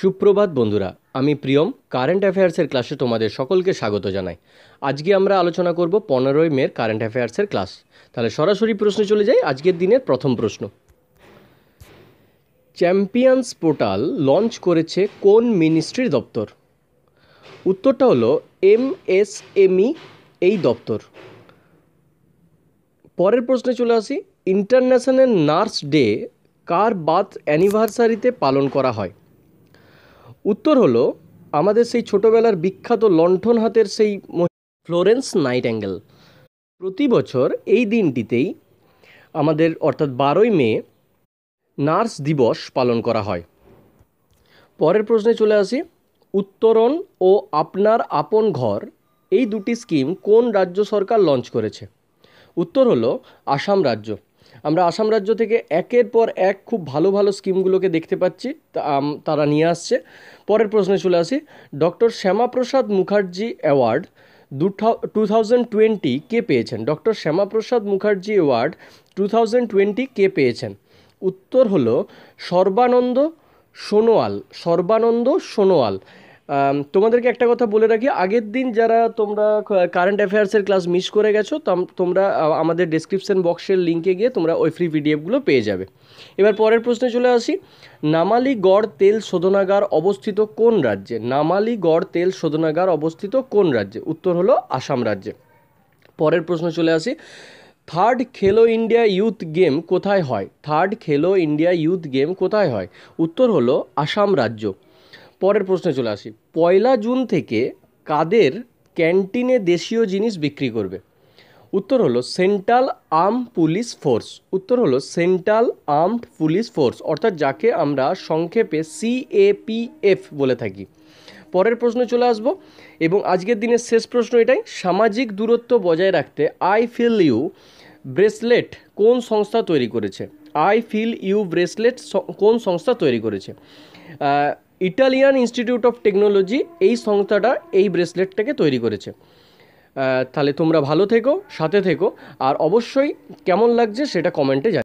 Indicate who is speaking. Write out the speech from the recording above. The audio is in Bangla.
Speaker 1: সুপ্রভাত বন্ধুরা আমি প্রিয়ম কারেন্ট অ্যাফেয়ার্সের ক্লাসে তোমাদের সকলকে স্বাগত জানাই আজকে আমরা আলোচনা করব পনেরোই মের কারেন্ট অ্যাফেয়ার্সের ক্লাস তাহলে সরাসরি প্রশ্নে চলে যাই আজকের দিনের প্রথম প্রশ্ন চ্যাম্পিয়ন্স পোর্টাল লঞ্চ করেছে কোন মিনিস্ট্রির দপ্তর উত্তরটা হলো এম এস এমই এই দপ্তর পরের প্রশ্নে চলে আসি ইন্টারন্যাশনাল নার্স ডে কার বার্থ অ্যানিভার্সারিতে পালন করা হয় উত্তর হলো আমাদের সেই ছোটোবেলার বিখ্যাত লণ্ঠন হাতের সেই ফ্লোরেন্স নাইট অ্যাঙ্গেল প্রতি বছর এই দিনটিতেই আমাদের অর্থাৎ বারোই মে নার্স দিবস পালন করা হয় পরের প্রশ্নে চলে আসি উত্তরণ ও আপনার আপন ঘর এই দুটি স্কিম কোন রাজ্য সরকার লঞ্চ করেছে উত্তর হলো আসাম রাজ্য আমরা আসাম রাজ্য থেকে একের পর এক খুব ভালো ভালো স্কিমগুলোকে দেখতে পাচ্ছি তারা নিয়ে আসছে পরের প্রশ্নে চলে আসি doctor Shyama Prasad Mukherjee award two thousand twenty কে পেয়েছেন doctor Shyama Prasad Mukherjee award two thousand twenty কে পেয়েছেন উত্তর হলো সর্বানন্দ সোনোয়াল সর্বানন্দ সোনোয়াল তোমাদেরকে একটা কথা বলে রাখি আগের দিন যারা তোমরা কারেন্ট অ্যাফেয়ার্সের ক্লাস মিস করে গেছো তোমরা আমাদের ডিসক্রিপশন বক্সের লিঙ্কে গিয়ে তোমরা ওই ফ্রি পিডিএফগুলো পেয়ে যাবে এবার পরের প্রশ্নে চলে আসি নামালিগড় তেল শোধনাগার অবস্থিত কোন রাজ্যে নামালিগড় তেল শোধনাগার অবস্থিত কোন রাজ্যে উত্তর হলো আসাম রাজ্যে পরের প্রশ্ন চলে আসি থার্ড খেলো ইন্ডিয়া ইউথ গেম কোথায় হয় থার্ড খেলো ইন্ডিয়া ইউথ গেম কোথায় হয় উত্তর হলো আসাম রাজ্য পরের প্রশ্নে চলে আসি পয়লা জুন থেকে কাদের ক্যান্টিনে দেশীয় জিনিস বিক্রি করবে উত্তর হলো সেন্ট্রাল আর্ম পুলিশ ফোর্স উত্তর হলো সেন্ট্রাল আর্মড পুলিশ ফোর্স অর্থাৎ যাকে আমরা সংক্ষেপে সিএপিএফ বলে থাকি পরের প্রশ্নে চলে আসব এবং আজকের দিনের শেষ প্রশ্ন এটাই সামাজিক দূরত্ব বজায় রাখতে আই ফিল ইউ ব্রেসলেট কোন সংস্থা তৈরি করেছে আই ফিল ইউ ব্রেসলেট কোন সংস্থা তৈরি করেছে ইটালিয়ান ইনস্টিটিউট অফ টেকনোলজি এই সংস্থাটা এই ব্রেসলেটটাকে তৈরি করেছে তাহলে তোমরা ভালো থেকো সাথে থেকো আর অবশ্যই কেমন লাগছে সেটা কমেন্টে জানি